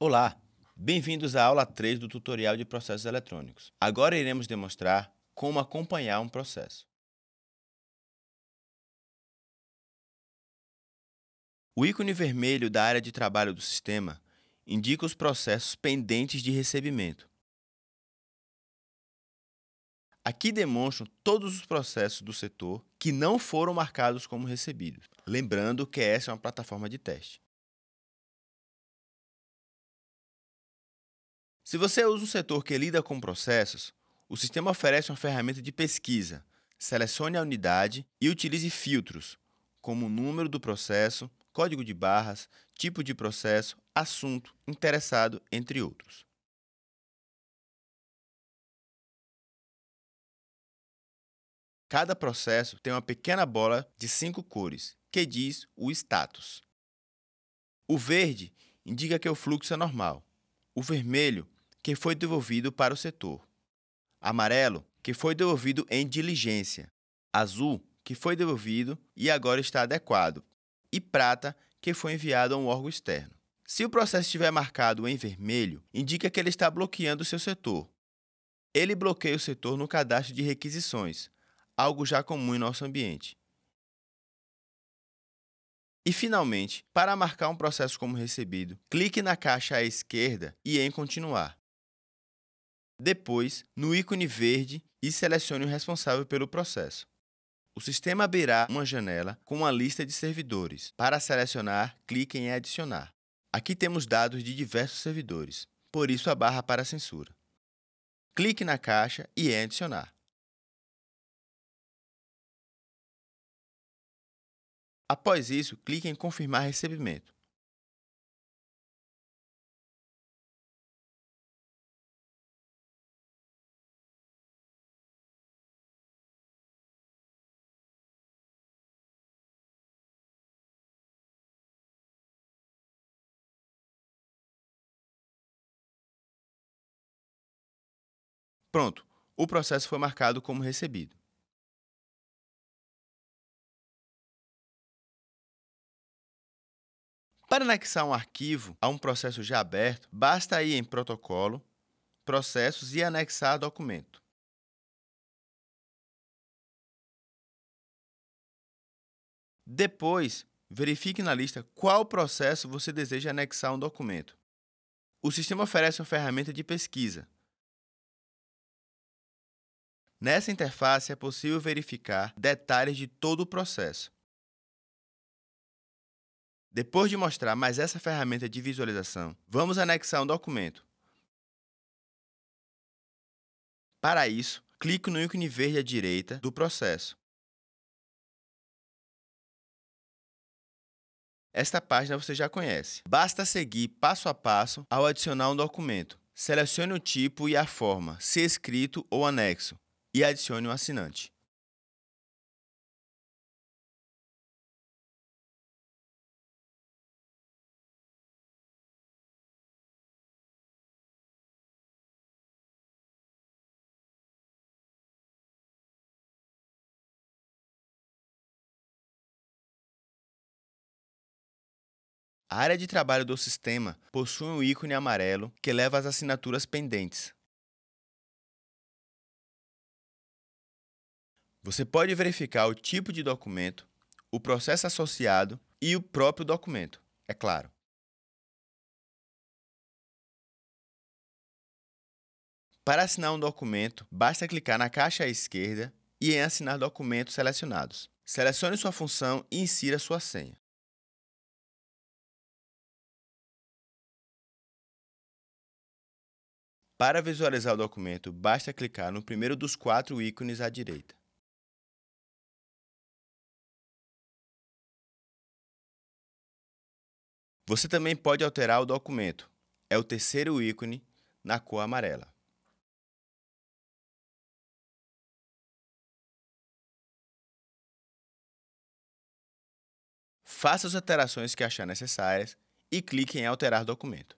Olá, bem-vindos à aula 3 do tutorial de processos eletrônicos. Agora iremos demonstrar como acompanhar um processo. O ícone vermelho da área de trabalho do sistema indica os processos pendentes de recebimento. Aqui demonstram todos os processos do setor que não foram marcados como recebidos, lembrando que essa é uma plataforma de teste. Se você usa um setor que lida com processos, o sistema oferece uma ferramenta de pesquisa. Selecione a unidade e utilize filtros, como o número do processo, código de barras, tipo de processo, assunto, interessado, entre outros. Cada processo tem uma pequena bola de cinco cores, que diz o status. O verde indica que o fluxo é normal. O vermelho que foi devolvido para o setor. Amarelo, que foi devolvido em diligência. Azul, que foi devolvido e agora está adequado. E prata, que foi enviado a um órgão externo. Se o processo estiver marcado em vermelho, indica que ele está bloqueando o seu setor. Ele bloqueia o setor no cadastro de requisições, algo já comum em nosso ambiente. E finalmente, para marcar um processo como recebido, clique na caixa à esquerda e em continuar. Depois, no ícone verde e selecione o responsável pelo processo. O sistema abrirá uma janela com uma lista de servidores. Para selecionar, clique em Adicionar. Aqui temos dados de diversos servidores, por isso a barra para censura. Clique na caixa e em Adicionar. Após isso, clique em Confirmar recebimento. Pronto, o processo foi marcado como recebido. Para anexar um arquivo a um processo já aberto, basta ir em Protocolo, Processos e anexar documento. Depois, verifique na lista qual processo você deseja anexar um documento. O sistema oferece uma ferramenta de pesquisa, Nessa interface é possível verificar detalhes de todo o processo. Depois de mostrar mais essa ferramenta de visualização, vamos anexar um documento. Para isso, clique no ícone verde à direita do processo. Esta página você já conhece. Basta seguir passo a passo ao adicionar um documento. Selecione o tipo e a forma, se escrito ou anexo e adicione o um assinante. A área de trabalho do sistema possui um ícone amarelo que leva as assinaturas pendentes, Você pode verificar o tipo de documento, o processo associado e o próprio documento, é claro. Para assinar um documento, basta clicar na caixa à esquerda e em Assinar documentos selecionados. Selecione sua função e insira sua senha. Para visualizar o documento, basta clicar no primeiro dos quatro ícones à direita. Você também pode alterar o documento. É o terceiro ícone na cor amarela. Faça as alterações que achar necessárias e clique em Alterar documento.